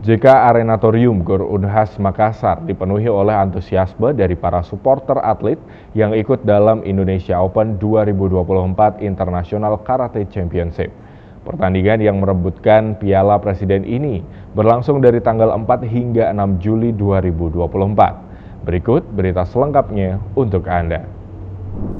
JK Arenatorium Gor Unhas Makassar dipenuhi oleh antusiasme dari para supporter atlet yang ikut dalam Indonesia Open 2024 International Karate Championship. Pertandingan yang merebutkan Piala Presiden ini berlangsung dari tanggal 4 hingga 6 Juli 2024. Berikut berita selengkapnya untuk Anda.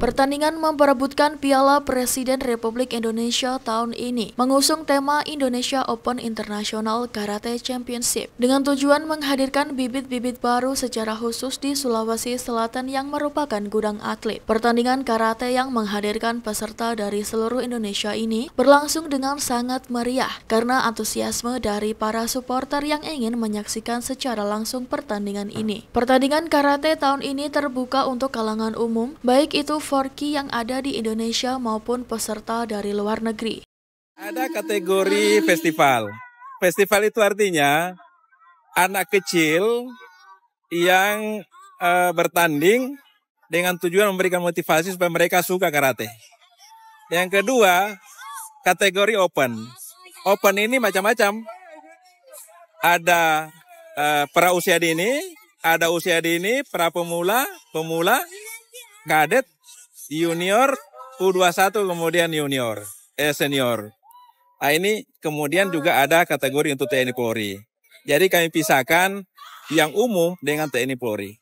Pertandingan memperebutkan Piala Presiden Republik Indonesia tahun ini mengusung tema Indonesia Open International Karate Championship dengan tujuan menghadirkan bibit-bibit baru secara khusus di Sulawesi Selatan yang merupakan gudang atlet. Pertandingan karate yang menghadirkan peserta dari seluruh Indonesia ini berlangsung dengan sangat meriah karena antusiasme dari para supporter yang ingin menyaksikan secara langsung pertandingan ini. Pertandingan karate tahun ini terbuka untuk kalangan umum, baik itu Forky yang ada di Indonesia maupun peserta dari luar negeri. Ada kategori festival. Festival itu artinya anak kecil yang e, bertanding dengan tujuan memberikan motivasi supaya mereka suka karate. Yang kedua, kategori open. Open ini macam-macam. Ada e, pra usia dini, ada usia dini, pra pemula, pemula, kadet, junior, U21 kemudian junior, eh senior. Nah, ini kemudian juga ada kategori untuk TNI Polri. Jadi kami pisahkan yang umum dengan TNI Polri.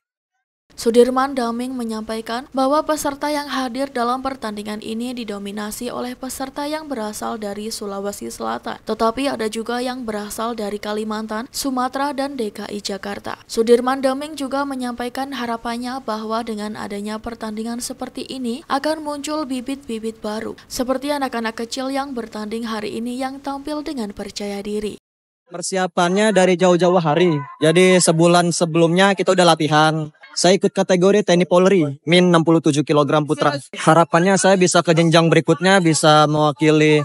Sudirman Daming menyampaikan bahwa peserta yang hadir dalam pertandingan ini didominasi oleh peserta yang berasal dari Sulawesi Selatan, tetapi ada juga yang berasal dari Kalimantan, Sumatera, dan DKI Jakarta. Sudirman Daming juga menyampaikan harapannya bahwa dengan adanya pertandingan seperti ini akan muncul bibit-bibit baru, seperti anak-anak kecil yang bertanding hari ini yang tampil dengan percaya diri persiapannya dari jauh-jauh hari. Jadi sebulan sebelumnya kita udah latihan. Saya ikut kategori TNI Polri, min 67 kg putra. Harapannya saya bisa ke jenjang berikutnya, bisa mewakili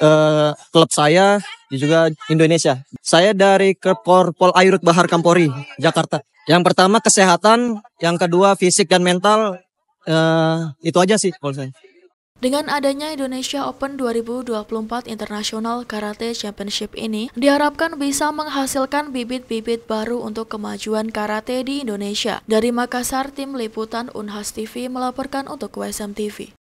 uh, klub saya, juga Indonesia. Saya dari Korpol Airut Bahar Kampori, Jakarta. Yang pertama kesehatan, yang kedua fisik dan mental, uh, itu aja sih kalau saya. Dengan adanya Indonesia Open 2024 International Karate Championship ini, diharapkan bisa menghasilkan bibit-bibit baru untuk kemajuan karate di Indonesia. Dari Makassar, tim liputan Unhas TV melaporkan untuk WSM TV.